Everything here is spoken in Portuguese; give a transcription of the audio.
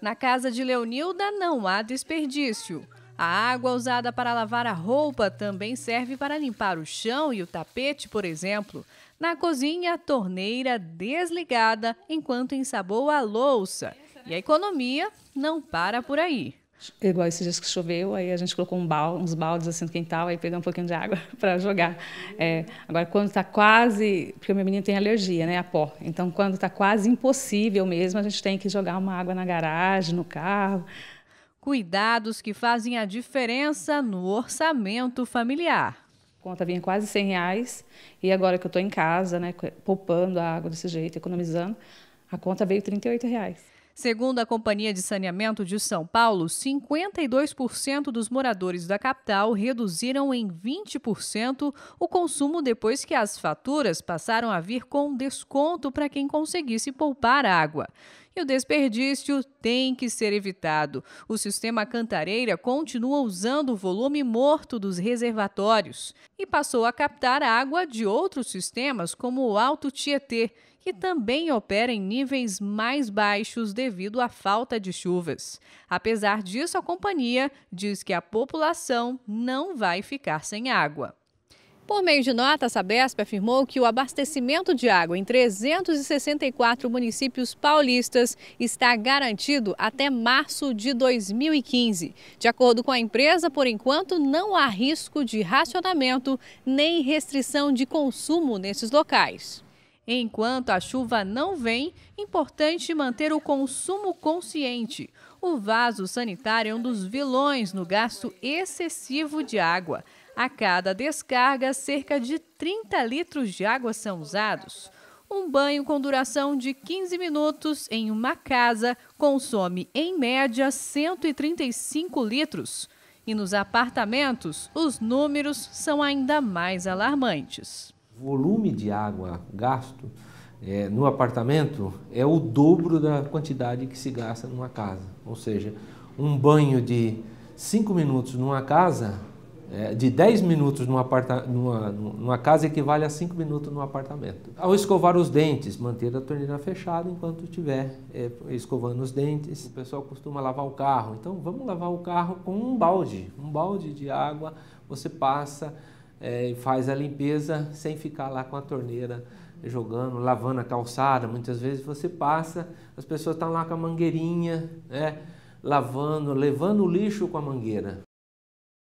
Na casa de Leonilda não há desperdício. A água usada para lavar a roupa também serve para limpar o chão e o tapete, por exemplo. Na cozinha, a torneira desligada enquanto ensaboa a louça. E a economia não para por aí. Igual esses dias que choveu, aí a gente colocou um bal uns baldes assim no quintal, aí pegou um pouquinho de água para jogar. É, agora, quando está quase. Porque o meu menino tem alergia, né, a pó. Então, quando está quase impossível mesmo, a gente tem que jogar uma água na garagem, no carro. Cuidados que fazem a diferença no orçamento familiar. A conta vinha quase 100 reais, e agora que eu estou em casa, né, poupando a água desse jeito, economizando, a conta veio 38 reais. Segundo a Companhia de Saneamento de São Paulo, 52% dos moradores da capital reduziram em 20% o consumo depois que as faturas passaram a vir com desconto para quem conseguisse poupar água. E o desperdício tem que ser evitado. O sistema Cantareira continua usando o volume morto dos reservatórios e passou a captar água de outros sistemas, como o Alto Tietê, e também opera em níveis mais baixos devido à falta de chuvas. Apesar disso, a companhia diz que a população não vai ficar sem água. Por meio de nota, a Sabesp afirmou que o abastecimento de água em 364 municípios paulistas está garantido até março de 2015. De acordo com a empresa, por enquanto, não há risco de racionamento nem restrição de consumo nesses locais. Enquanto a chuva não vem, importante manter o consumo consciente. O vaso sanitário é um dos vilões no gasto excessivo de água. A cada descarga, cerca de 30 litros de água são usados. Um banho com duração de 15 minutos em uma casa consome, em média, 135 litros. E nos apartamentos, os números são ainda mais alarmantes volume de água gasto é, no apartamento é o dobro da quantidade que se gasta numa casa. Ou seja, um banho de 5 minutos numa casa, é, de 10 minutos numa, numa, numa, casa equivale a 5 minutos num apartamento. Ao escovar os dentes, manter a torneira fechada enquanto estiver é, escovando os dentes. O pessoal costuma lavar o carro, então vamos lavar o carro com um balde. Um balde de água você passa é, faz a limpeza sem ficar lá com a torneira jogando, lavando a calçada. Muitas vezes você passa, as pessoas estão lá com a mangueirinha, né? lavando, levando o lixo com a mangueira.